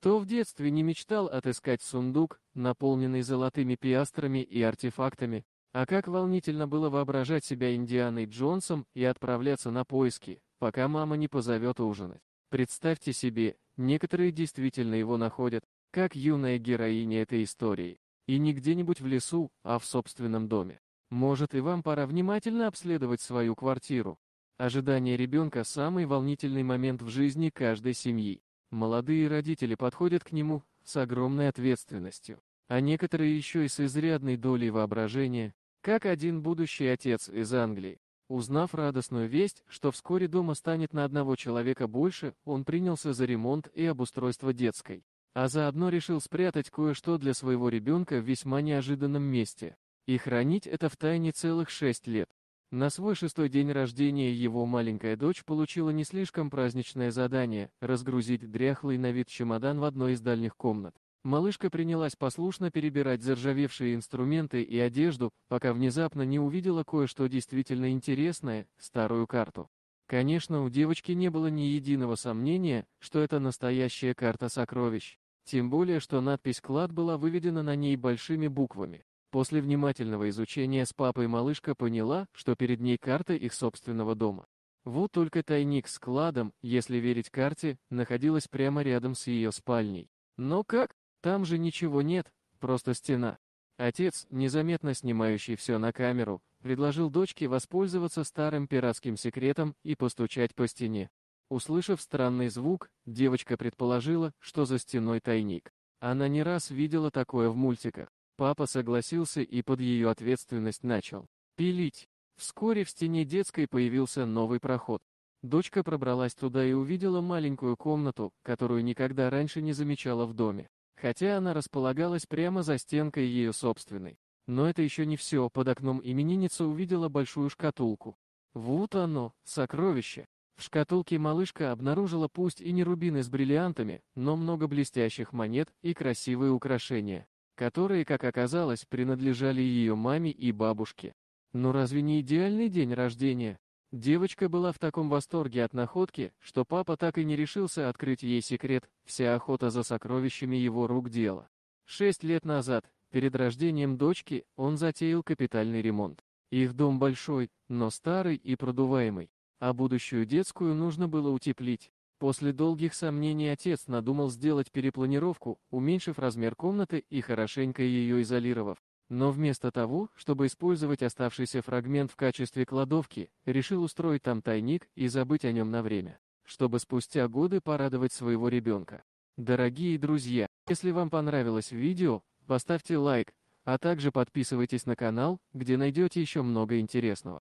Кто в детстве не мечтал отыскать сундук, наполненный золотыми пиастрами и артефактами, а как волнительно было воображать себя Индианой Джонсом и отправляться на поиски, пока мама не позовет ужинать. Представьте себе, некоторые действительно его находят, как юная героиня этой истории, и не где-нибудь в лесу, а в собственном доме. Может и вам пора внимательно обследовать свою квартиру. Ожидание ребенка – самый волнительный момент в жизни каждой семьи. Молодые родители подходят к нему с огромной ответственностью, а некоторые еще и с изрядной долей воображения, как один будущий отец из Англии. Узнав радостную весть, что вскоре дома станет на одного человека больше, он принялся за ремонт и обустройство детской. А заодно решил спрятать кое-что для своего ребенка в весьма неожиданном месте. И хранить это в тайне целых шесть лет. На свой шестой день рождения его маленькая дочь получила не слишком праздничное задание – разгрузить дряхлый на вид чемодан в одной из дальних комнат. Малышка принялась послушно перебирать заржавевшие инструменты и одежду, пока внезапно не увидела кое-что действительно интересное – старую карту. Конечно, у девочки не было ни единого сомнения, что это настоящая карта сокровищ. Тем более, что надпись «Клад» была выведена на ней большими буквами. После внимательного изучения с папой малышка поняла, что перед ней карта их собственного дома. Вот только тайник с кладом, если верить карте, находилась прямо рядом с ее спальней. Но как? Там же ничего нет, просто стена. Отец, незаметно снимающий все на камеру, предложил дочке воспользоваться старым пиратским секретом и постучать по стене. Услышав странный звук, девочка предположила, что за стеной тайник. Она не раз видела такое в мультиках. Папа согласился и под ее ответственность начал пилить. Вскоре в стене детской появился новый проход. Дочка пробралась туда и увидела маленькую комнату, которую никогда раньше не замечала в доме. Хотя она располагалась прямо за стенкой ее собственной. Но это еще не все, под окном именинница увидела большую шкатулку. Вот оно, сокровище. В шкатулке малышка обнаружила пусть и не рубины с бриллиантами, но много блестящих монет и красивые украшения которые, как оказалось, принадлежали ее маме и бабушке. Но разве не идеальный день рождения? Девочка была в таком восторге от находки, что папа так и не решился открыть ей секрет, вся охота за сокровищами его рук дело. Шесть лет назад, перед рождением дочки, он затеял капитальный ремонт. Их дом большой, но старый и продуваемый, а будущую детскую нужно было утеплить. После долгих сомнений отец надумал сделать перепланировку, уменьшив размер комнаты и хорошенько ее изолировав. Но вместо того, чтобы использовать оставшийся фрагмент в качестве кладовки, решил устроить там тайник и забыть о нем на время, чтобы спустя годы порадовать своего ребенка. Дорогие друзья, если вам понравилось видео, поставьте лайк, а также подписывайтесь на канал, где найдете еще много интересного.